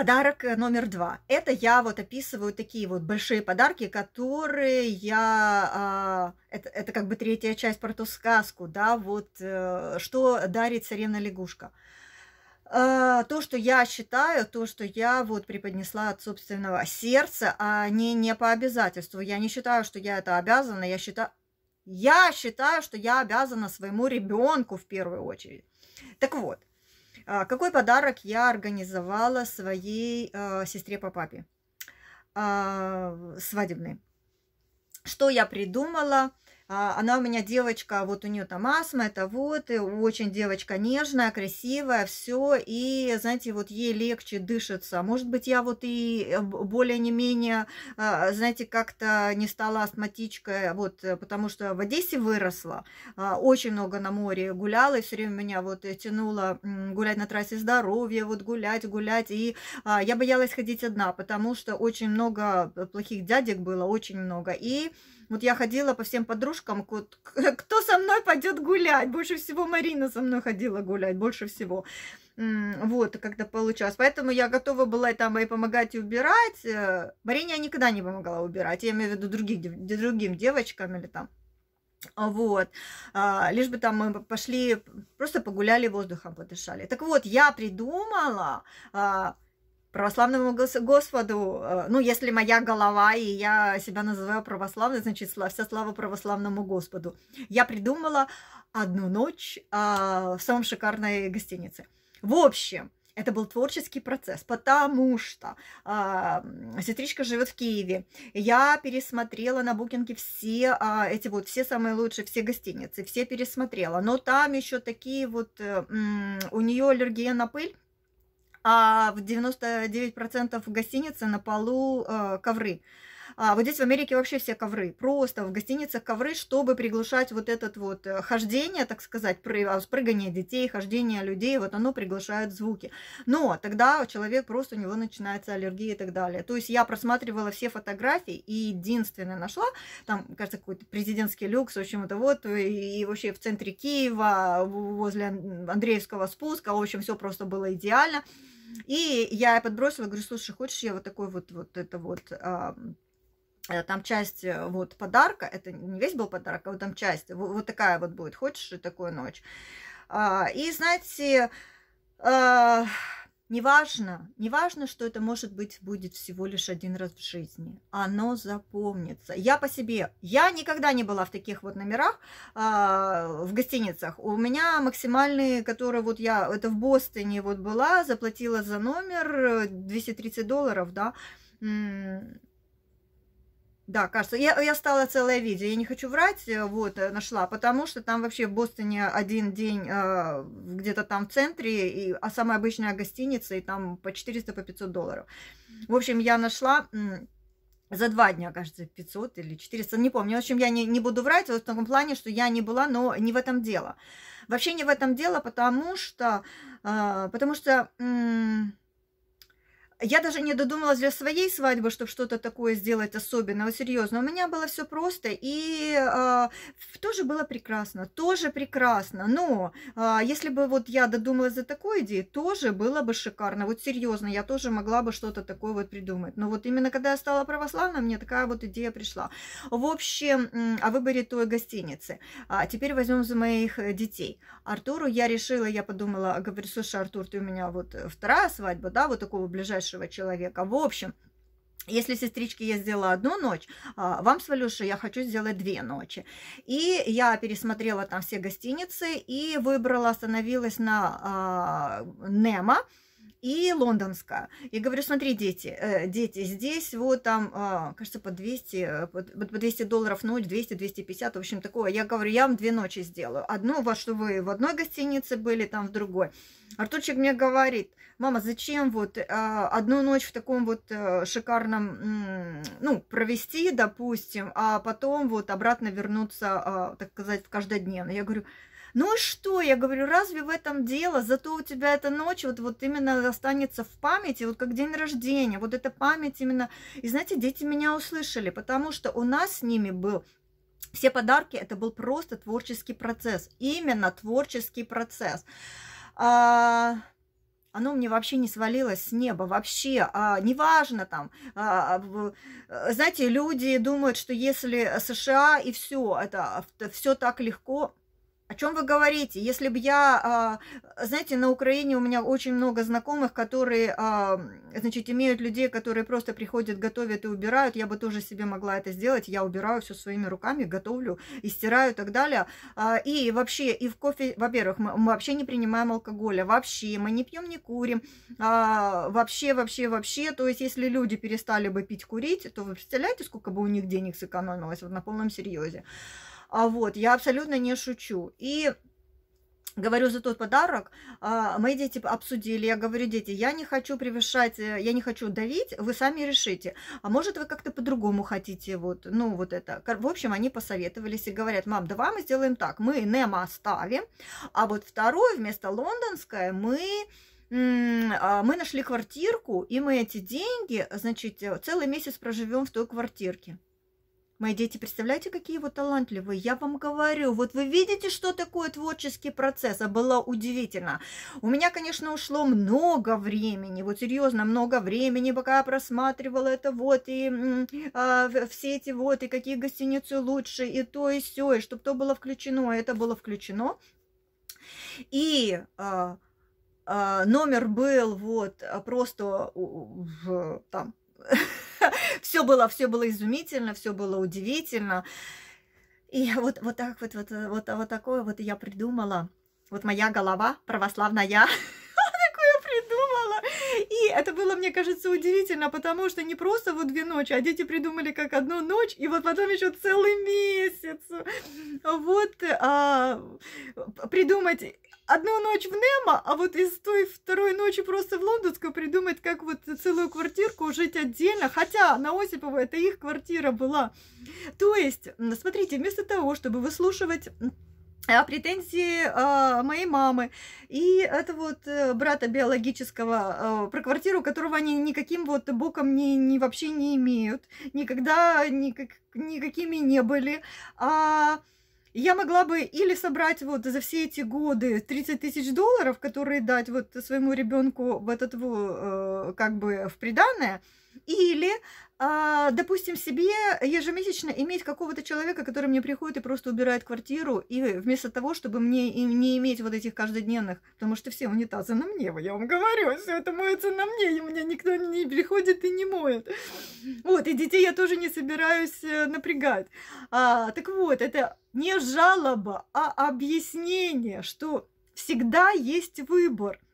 Подарок э, номер два. Это я вот описываю такие вот большие подарки, которые я... А, это, это как бы третья часть про ту сказку, да, вот э, что дарит царевна-лягушка а, то, что я считаю, то, что я вот преподнесла от собственного сердца, а не, не по обязательству. Я не считаю, что я это обязана. Я считаю, я считаю, что я обязана своему ребенку в первую очередь. Так вот, а, какой подарок я организовала своей э, сестре по папе? А, свадебный. Что я придумала? А, она у меня девочка, вот у нее там астма, это вот, и очень девочка нежная, красивая, все, и, знаете, вот ей легче дышится. Может быть, я вот и э, более не менее, а, знаете, как-то не стала астматичкой, вот, э, потому что в Одессе выросла, а, очень много на море гуляла, и все время меня вот э, тянуло гулять на трассе здоровья, вот гулять, гулять, и я боялась ходить одна, потому что очень много плохих дядек было, очень много, и вот я ходила по всем подружкам, кто со мной пойдет гулять. Больше всего Марина со мной ходила гулять, больше всего. Вот, когда получалось. Поэтому я готова была и там и помогать, и убирать. Э, Марине я никогда не помогала убирать. Я имею в виду других, другим девочкам или там вот. А, лишь бы там мы пошли, просто погуляли воздухом, подышали. Так вот, я придумала а, православному Господу, э, ну, если моя голова, и я себя называю православной, значит, вся слава православному Господу. Я придумала одну ночь а, в самом шикарной гостинице. В общем, это был творческий процесс, потому что а, сестричка живет в Киеве. Я пересмотрела на букинге все а, эти вот, все самые лучшие, все гостиницы, все пересмотрела. Но там еще такие вот, м -м, у нее аллергия на пыль а в 99% гостиницы на полу э, ковры. А вот здесь в Америке вообще все ковры. Просто в гостиницах ковры, чтобы приглушать вот это вот э, хождение, так сказать, а, прыгание детей, хождение людей, вот оно приглашает звуки. Но тогда человек просто, у него начинается аллергия и так далее. То есть я просматривала все фотографии и единственное нашла, там, кажется, какой-то президентский люкс, в общем, это вот, и вообще в центре Киева, возле Андреевского спуска, в общем, все просто было идеально. И я подбросила, говорю, слушай, хочешь я вот такой вот, вот это вот, а, там часть э, вот подарка, это не весь был подарок, а вот там часть, вот, вот такая вот будет, хочешь и такую ночь. А, и знаете, а, Неважно, неважно, что это может быть будет всего лишь один раз в жизни. Оно запомнится. Я по себе, я никогда не была в таких вот номерах э, в гостиницах. У меня максимальные, которые вот я, это в Бостоне вот была, заплатила за номер 230 э, долларов, да. Да, кажется. Я, я стала целое видео, я не хочу врать, э, вот, э, нашла, потому что там вообще в Бостоне один день э, где-то там в центре, и, а самая обычная гостиница, и там по 400-500 по 500 долларов. В общем, я нашла за два дня, кажется, 500 или 400, не помню. В общем, я не, не буду врать вот в таком плане, что я не была, но не в этом дело. Вообще не в этом дело, потому что... Э, потому что... Э, я даже не додумалась для своей свадьбы, чтобы что-то такое сделать особенного, серьезно. У меня было все просто, и э, тоже было прекрасно, тоже прекрасно. Но э, если бы вот я додумалась за такой идеей, тоже было бы шикарно. Вот серьезно, я тоже могла бы что-то такое вот придумать. Но вот именно когда я стала православной, мне такая вот идея пришла. В общем, о выборе той гостиницы. А теперь возьмем за моих э, детей. Артуру я решила, я подумала, говорю, слушай, Артур, ты у меня вот э, вторая свадьба, да, вот такого ближайшего хорошего человека. В общем, если сестрички я сделала одну ночь, а, вам с Валюшей я хочу сделать две ночи. И я пересмотрела там все гостиницы и выбрала, остановилась на э, Немо и лондонская. И говорю, смотри, дети, э, дети, здесь вот там, э, кажется, по 200, э, по, по 200 долларов ночь, 200-250, в общем, такого. Я говорю, я вам две ночи сделаю. Одну, во что вы в одной гостинице были, там в другой. Артурчик мне говорит, мама, зачем вот э, одну ночь в таком вот э, шикарном, э, ну, провести, допустим, а потом вот обратно вернуться, э, так сказать, в каждодневно. Я говорю, ну и что? Я говорю, разве в этом дело? Зато у тебя эта ночь вот, вот именно останется в памяти, вот как день рождения. Вот эта память именно. И знаете, дети меня услышали, потому что у нас с ними был все подарки, это был просто творческий процесс. Именно творческий процесс. А, оно мне вообще не свалилось с неба, вообще, а, неважно там, а, знаете, люди думают, что если США и все, это а, все так легко, о чем вы говорите? Если бы я, а, знаете, на Украине у меня очень много знакомых, которые, а, значит, имеют людей, которые просто приходят, готовят и убирают. Я бы тоже себе могла это сделать. Я убираю все своими руками, готовлю и стираю и так далее. А, и вообще, и в кофе, во-первых, мы вообще не принимаем алкоголя, вообще мы не пьем, не курим, вообще, вообще, вообще. То есть, если люди перестали бы пить, курить, то вы представляете, сколько бы у них денег сэкономилось вот на полном серьезе. А вот, я абсолютно не шучу. И говорю за тот подарок, а, мои дети обсудили, я говорю, дети, я не хочу превышать, э, я не хочу давить, вы сами решите, а может вы как-то по-другому хотите, вот, ну, вот это, в общем, они посоветовались и говорят, мам, давай мы сделаем так, мы Немо оставим, а вот второе вместо лондонское мы а, мы нашли квартирку, и мы эти деньги, значит, э, целый месяц проживем в той квартирке. Мои дети, представляете, какие вы талантливые? Я вам говорю, вот вы видите, что такое творческий процесс, а было удивительно. У меня, конечно, ушло много времени, вот серьезно, много времени, пока я просматривала это вот, и э, все эти вот, и какие гостиницы лучше, и то, и все, и чтобы то было включено, и а это было включено. И... Э, э номер был вот просто в, там все было, все было изумительно, все было удивительно. И вот, вот так вот, вот, вот, вот такое вот я придумала. Вот моя голова православная, я такое придумала. И это было, мне кажется, удивительно, потому что не просто вот две ночи, а дети придумали как одну ночь, и вот потом еще целый месяц. Вот а, придумать одну ночь в Немо, а вот из той второй ночи просто в Лондонскую придумать, как вот целую квартирку жить отдельно, хотя на Осипова это их квартира была. То есть, смотрите, вместо того, чтобы выслушивать э, претензии э, моей мамы и это вот э, брата биологического э, про квартиру, которого они никаким вот боком не, не вообще не имеют, никогда никак, никакими не были. А я могла бы или собрать вот за все эти годы 30 тысяч долларов, которые дать вот своему ребенку в этот вот, э, как бы в приданное, или, а, допустим, себе ежемесячно иметь какого-то человека, который мне приходит и просто убирает квартиру, и вместо того, чтобы мне и не иметь вот этих каждодневных, потому что все унитазы на мне, я вам говорю, все это моется на мне, и меня никто не приходит и не моет. Вот, и детей я тоже не собираюсь э, напрягать. А, так вот, это не жалоба, а объяснение, что всегда есть выбор –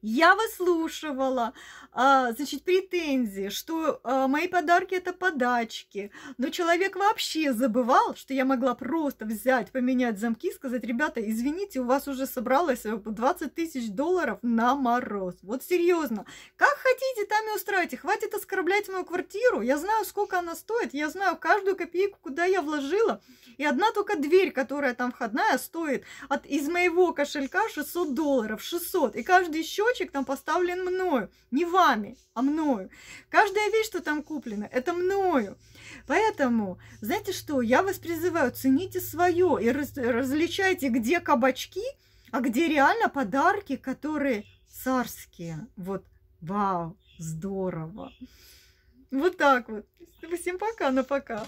я выслушивала, а, значит, претензии, что а, мои подарки это подачки. Но человек вообще забывал, что я могла просто взять, поменять замки сказать, ребята, извините, у вас уже собралось 20 э, тысяч долларов на мороз. Вот серьезно, как хотите, там и устраивайте. Хватит оскорблять мою квартиру. Я знаю, сколько она стоит, я знаю каждую копейку, куда я вложила. И одна только дверь, которая там входная, стоит от, из моего кошелька 600 долларов. 600. И каждый еще цветочек там поставлен мною. Не вами, а мною. Каждая вещь, что там куплена, это мною. Поэтому, знаете что, я вас призываю, цените свое и раз, различайте, где кабачки, а где реально подарки, которые царские. Вот, вау, здорово. Вот так вот. Всем пока, на пока.